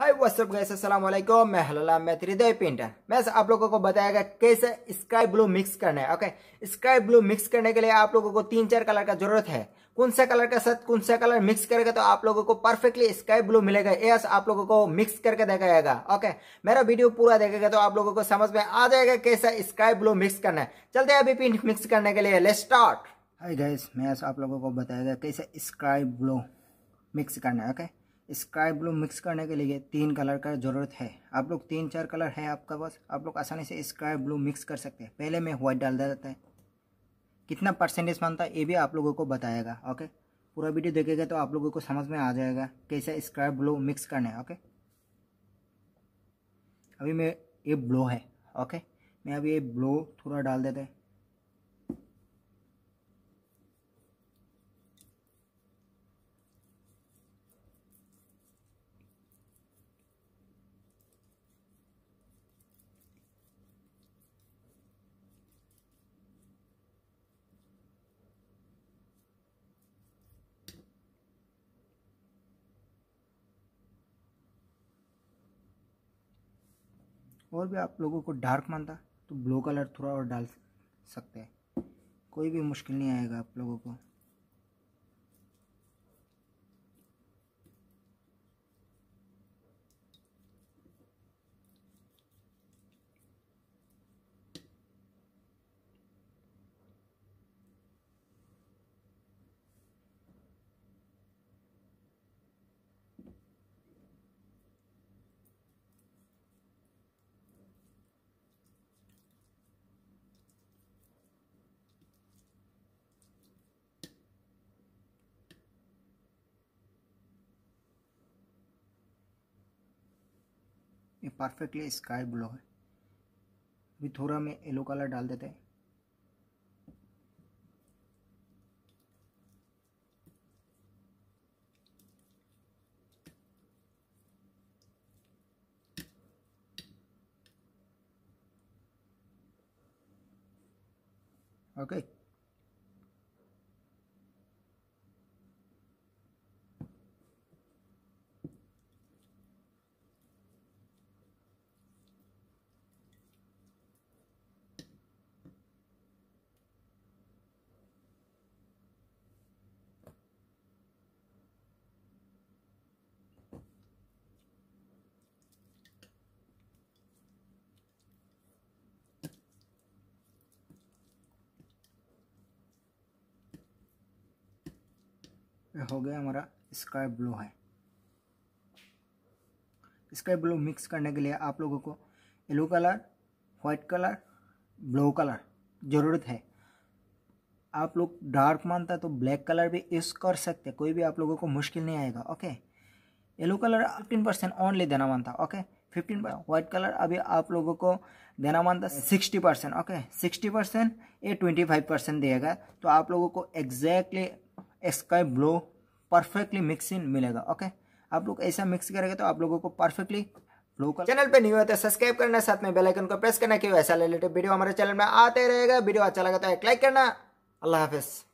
hi what's up gas अस्सलाम वालेकुम मैं हलाला मैं त्रिदय पेंटर मैं आप लोगों को बताएगा कैसे स्काई ब्लू मिक्स करना है ओके स्काई ब्लू मिक्स करने के लिए आप लोगों को तीन चार कलर का जरूरत है कौन सा कलर के साथ कौन सा कलर मिक्स करेगा तो आप लोगों को परफेक्टली स्काई ब्लू मिलेगा यस आप लोगों को मिक्स करके देखा जाएगा ओके मेरा वीडियो पूरा देखेगा तो आप लोगों को समझ में आ जाएगा कैसा स्काई ब्लू मिक्स करना है चलते अभी पेंट मिक्स करने के लिए ले स्टार्ट हाई गैस मैं आप लोगों को बताएगा कैसे स्काई ब्लू मिक्स करना है ओके स्काई ब्लू मिक्स करने के लिए तीन कलर का ज़रूरत है आप लोग तीन चार कलर है आपका पास आप लोग आसानी से स्काई ब्लू मिक्स कर सकते हैं पहले में वाइट डाल देता है कितना परसेंटेज मानता है ये भी आप लोगों को बताएगा ओके पूरा वीडियो देखेगा तो आप लोगों को समझ में आ जाएगा कैसे स्काई ब्लू मिक्स करना है ओके अभी मैं ये ब्लू है ओके मैं अभी ये ब्लू थोड़ा डाल देता है और भी आप लोगों को डार्क मानता तो ब्लू कलर थोड़ा और डाल सकते हैं कोई भी मुश्किल नहीं आएगा आप लोगों को ये परफेक्टली स्काई ब्लू है अभी थोड़ा में येलो कलर डाल देते हैं okay हो गया हमारा स्काई ब्लू है स्काई ब्लू मिक्स करने के लिए आप लोगों को yellow colour white colour blue colour ज़रूरत है आप लोग डार्क मानता है तो ब्लैक कलर भी यूज़ कर सकते कोई भी आप लोगों को मुश्किल नहीं आएगा okay yellow colour fifteen percent only देना मानता ओके फिफ्टीन वाइट कलर अभी आप लोगों को देना मानता sixty percent okay sixty percent ये ट्वेंटी फाइव परसेंट देगा तो आप लोगों को exactly sky blue perfectly mixing मिलेगा ओके आप लोग ऐसा मिक्स करेंगे तो आप लोगों को परफेक्टली ब्लू कलर चैनल पे नहीं हुआ तो सब्सक्राइब करना साथ में बेल आइकन को प्रेस करना क्यों ऐसा रिलेटेड वीडियो हमारे चैनल में आते रहेगा वीडियो अच्छा लगा तो एक लाइक करना अल्लाह हाफिज़